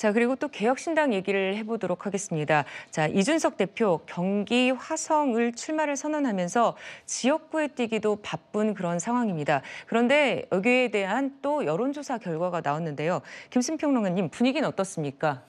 자, 그리고 또 개혁신당 얘기를 해보도록 하겠습니다. 자, 이준석 대표 경기 화성을 출마를 선언하면서 지역구에 뛰기도 바쁜 그런 상황입니다. 그런데 여기에 대한 또 여론조사 결과가 나왔는데요. 김승평 론가님 분위기는 어떻습니까?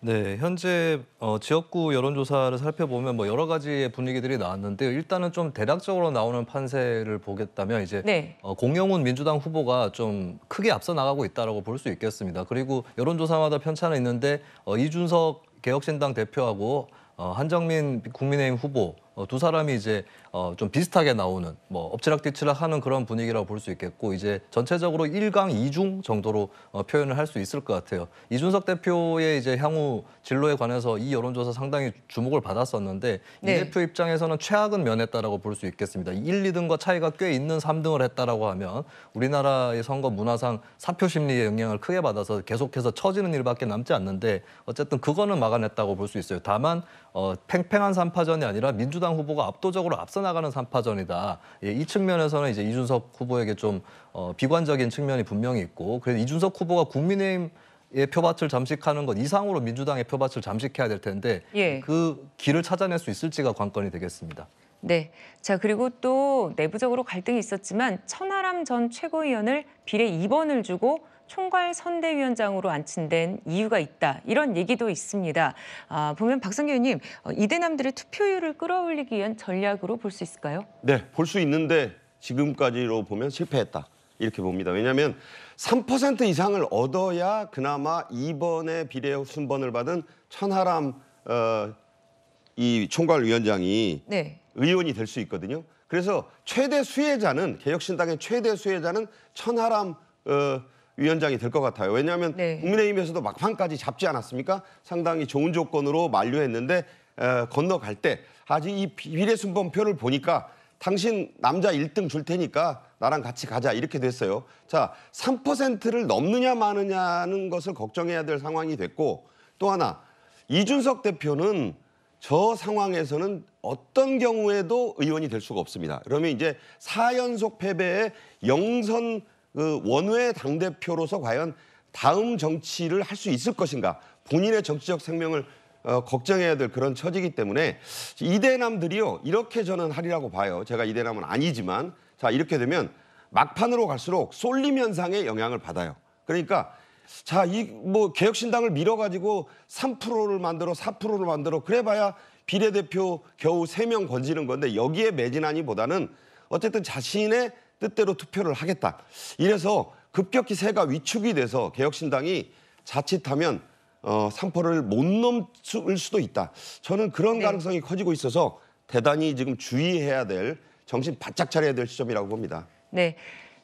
네, 현재 어, 지역구 여론조사를 살펴보면 뭐 여러 가지의 분위기들이 나왔는데요. 일단은 좀 대략적으로 나오는 판세를 보겠다면 이제 네. 어, 공영훈 민주당 후보가 좀 크게 앞서 나가고 있다라고 볼 수 있겠습니다. 그리고 여론조사마다 편차는 있는데 어, 이준석 개혁신당 대표하고 어, 한정민 국민의힘 후보 어, 두 사람이 이제 어, 좀 비슷하게 나오는 뭐 엎치락뒤치락하는 그런 분위기라고 볼 수 있겠고 이제 전체적으로 1강 2중 정도로 어, 표현을 할 수 있을 것 같아요. 이준석 대표의 이제 향후 진로에 관해서 이 여론조사 상당히 주목을 받았었는데 네. 이 대표 입장에서는 최악은 면했다라고 볼 수 있겠습니다. 1, 2등과 차이가 꽤 있는 3등을 했다라고 하면 우리나라의 선거 문화상 사표 심리의 영향을 크게 받아서 계속해서 처지는 일밖에 남지 않는데 어쨌든 그거는 막아냈다고 볼 수 있어요. 다만 어, 팽팽한 3파전이 아니라 민주당 바른당 후보가 압도적으로 앞서 나가는 3파전이다. 예, 이 측면에서는 이제 이준석 후보에게 좀 어, 비관적인 측면이 분명히 있고 그래서 이준석 후보가 국민의힘 의 표밭을 잠식하는 것 이상으로 민주당의 표밭을 잠식해야 될 텐데 예. 그 길을 찾아낼 수 있을지가 관건이 되겠습니다. 네. 자, 그리고 또 내부적으로 갈등이 있었지만 천하람 전 최고위원을 비례 2번을 주고 총괄 선대위원장으로 안친된 이유가 있다. 이런 얘기도 있습니다. 아, 보면 박성규 의원님, 어, 이대남들의 투표율을 끌어올리기 위한 전략으로 볼 수 있을까요? 네, 볼 수 있는데 지금까지로 보면 실패했다. 이렇게 봅니다. 왜냐하면 3% 이상을 얻어야 그나마 이번에 비례 순번을 받은 천하람 어, 이 총괄위원장이 네. 의원이 될 수 있거든요. 그래서 최대 수혜자는 개혁신당의 최대 수혜자는 천하람 어, 위원장이 될 것 같아요. 왜냐하면 네. 국민의힘에서도 막판까지 잡지 않았습니까? 상당히 좋은 조건으로 만료했는데 에, 건너갈 때 아직 이 비례순번표를 보니까 당신 남자 1등 줄 테니까 나랑 같이 가자 이렇게 됐어요. 자, 3%를 넘느냐 마느냐는 것을 걱정해야 될 상황이 됐고 또 하나 이준석 대표는 저 상황에서는 어떤 경우에도 의원이 될 수가 없습니다. 그러면 이제 4연속 패배의 영선 그 원외 당 대표로서 과연 다음 정치를 할 수 있을 것인가 본인의 정치적 생명을 어, 걱정해야 될 그런 처지기 이 때문에 이대남들이요 이렇게 저는 하리라고 봐요. 제가 이대남은 아니지만 자 이렇게 되면 막판으로 갈수록 쏠림 현상의 영향을 받아요. 그러니까 자 이 뭐 개혁신당을 밀어가지고 3%를 만들어 4%를 만들어 그래봐야 비례대표 겨우 3명 건지는 건데 여기에 매진하니보다는 어쨌든 자신의 뜻대로 투표를 하겠다. 이래서 급격히 세가 위축이 돼서 개혁신당이 자칫하면 어, 3%를 못 넘을 수도 있다. 저는 그런 네. 가능성이 커지고 있어서 대단히 지금 주의해야 될 정신 바짝 차려야 될 시점이라고 봅니다. 네.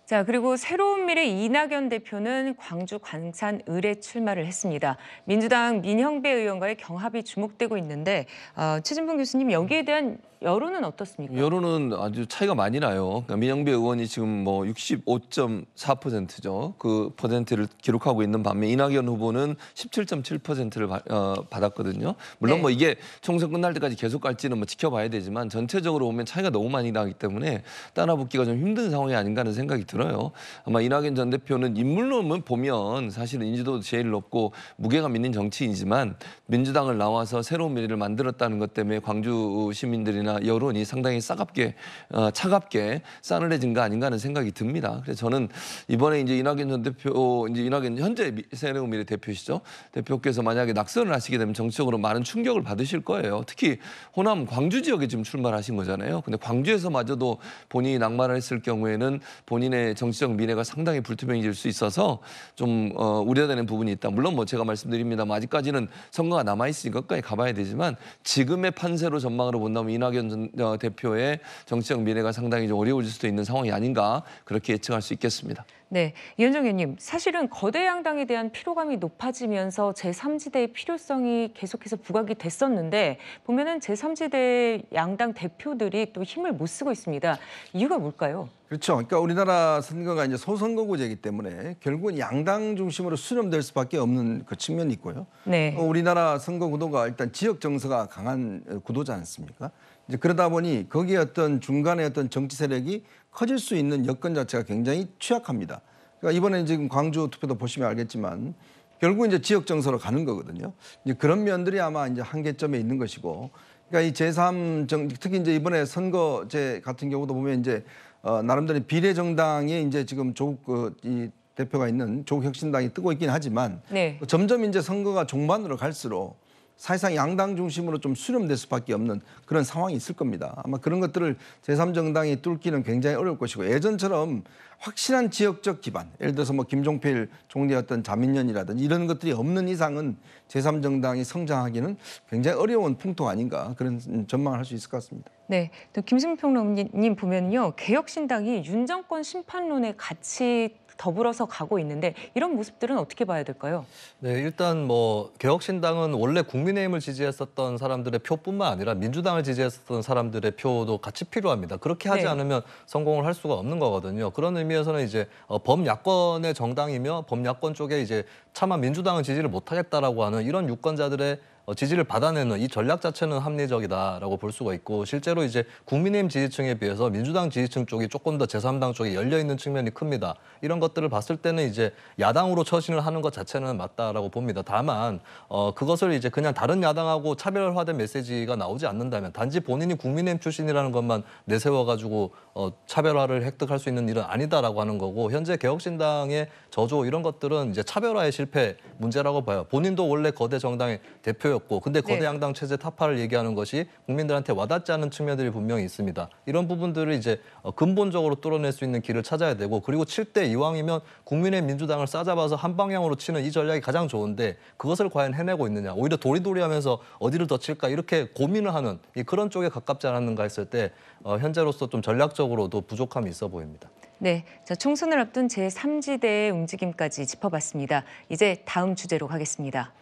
자, 그리고 새로운 미래 이낙연 대표는 광주 광산 을에 출마를 했습니다. 민주당 민형배 의원과의 경합이 주목되고 있는데 어, 최진봉 교수님 여기에 대한 여론은 어떻습니까? 여론은 아주 차이가 많이 나요. 그러니까 민영배 의원이 지금 뭐 65.4%죠. 그 퍼센트를 기록하고 있는 반면 이낙연 후보는 17.7%를 어, 받았거든요. 물론 뭐 네. 뭐 이게 총선 끝날 때까지 계속 갈지는 뭐 지켜봐야 되지만 전체적으로 보면 차이가 너무 많이 나기 때문에 따라붙기가 좀 힘든 상황이 아닌가 하는 생각이 듭니다. 들어요. 아마 이낙연 전 대표는 인물로만 보면 사실은 인지도 제일 높고 무게감 있는 정치인이지만 민주당을 나와서 새로운 미래를 만들었다는 것 때문에 광주 시민들이나 여론이 상당히 싸갑게 어, 차갑게 싸늘해진 거 아닌가 하는 생각이 듭니다. 그래서 저는 이번에 이제 이낙연 전 대표 이제 이낙연 현재 새로운 미래 대표시죠. 대표께서 만약에 낙선을 하시게 되면 정치적으로 많은 충격을 받으실 거예요. 특히 호남 광주 지역에 지금 출마하신 거잖아요. 근데 광주에서마저도 본인이 낙마를 했을 경우에는 본인의 예, 정치적 미래가 상당히 불투명해질 수 있어서 좀 어, 우려되는 부분이 있다. 물론 뭐 제가 말씀드립니다 아직까지는 선거가 남아 있으니까 끝까지 가봐야 되지만 지금의 판세로 전망으로 본다면 이낙연 전, 어, 대표의 정치적 미래가 상당히 좀 어려워질 수도 있는 상황이 아닌가 그렇게 예측할 수 있겠습니다. 네, 이현정 의원님, 사실은 거대 양당에 대한 피로감이 높아지면서 제3지대의 필요성이 계속해서 부각이 됐었는데 보면은 제3지대 양당 대표들이 또 힘을 못 쓰고 있습니다. 이유가 뭘까요? 그렇죠. 그러니까 우리나라 선거가 이제 소선거구제이기 때문에 결국은 양당 중심으로 수렴될 수밖에 없는 그 측면이 있고요. 네. 어, 우리나라 선거 구도가 일단 지역 정서가 강한 어, 구도지 않습니까? 이제 그러다 보니 거기에 어떤 중간에 어떤 정치 세력이 커질 수 있는 여건 자체가 굉장히 취약합니다. 그러니까 이번에 지금 광주 투표도 보시면 알겠지만 결국 이제 지역 정서로 가는 거거든요. 이제 그런 면들이 아마 이제 한계점에 있는 것이고 그러니까 이 제3정 특히 이제 이번에 선거제 같은 경우도 보면 이제 어, 나름대로 비례 정당이 이제 지금 조국 그, 이 대표가 있는 조국 혁신당이 뜨고 있긴 하지만 네. 점점 이제 선거가 종반으로 갈수록 사실상 양당 중심으로 좀 수렴될 수밖에 없는 그런 상황이 있을 겁니다. 아마 그런 것들을 제3정당이 뚫기는 굉장히 어려울 것이고 예전처럼 확실한 지역적 기반, 예를 들어서 뭐 김종필 총리였던 자민련이라든지 이런 것들이 없는 이상은 제3정당이 성장하기는 굉장히 어려운 풍토 아닌가 그런 전망을 할 수 있을 것 같습니다. 네, 또 김승평 님 보면요 개혁신당이 윤정권 심판론에 같이 더불어서 가고 있는데 이런 모습들은 어떻게 봐야 될까요? 네, 일단 뭐 개혁신당은 원래 국민의힘을 지지했었던 사람들의 표뿐만 아니라 민주당을 지지했었던 사람들의 표도 같이 필요합니다. 그렇게 하지 네. 않으면 성공을 할 수가 없는 거거든요. 그런 의미에서는 이제 어, 범야권의 정당이며 범야권 쪽에 이제 차마 민주당은 지지를 못하겠다라고 하는 이런 유권자들의 어, 지지를 받아내는 이 전략 자체는 합리적이다라고 볼 수가 있고 실제로 이제 국민의힘 지지층에 비해서 민주당 지지층 쪽이 조금 더 제3당 쪽에 열려 있는 측면이 큽니다. 이런 것들을 봤을 때는 이제 야당으로 처신을 하는 것 자체는 맞다라고 봅니다. 다만 어, 그것을 이제 그냥 다른 야당하고 차별화된 메시지가 나오지 않는다면 단지 본인이 국민의힘 출신이라는 것만 내세워 가지고 어, 차별화를 획득할 수 있는 일은 아니다라고 하는 거고 현재 개혁신당의 저조 이런 것들은 이제 차별화의 실패 문제라고 봐요. 본인도 원래 거대 정당의 대표 거였고 근데 네. 거대 양당 체제 타파를 얘기하는 것이 국민들한테 와닿지 않은 측면들이 분명히 있습니다. 이런 부분들을 이제 어, 근본적으로 뚫어낼 수 있는 길을 찾아야 되고 그리고 7대 이왕이면 국민의 민주당을 싸잡아서 한 방향으로 치는 이 전략이 가장 좋은데 그것을 과연 해내고 있느냐 오히려 도리도리하면서 어디를 더 칠까 이렇게 고민을 하는 그런 쪽에 가깝지 않았는가 했을 때 어, 현재로서 좀 전략적으로도 부족함이 있어 보입니다. 네, 자, 총선을 앞둔 제3지대의 움직임까지 짚어봤습니다. 이제 다음 주제로 가겠습니다.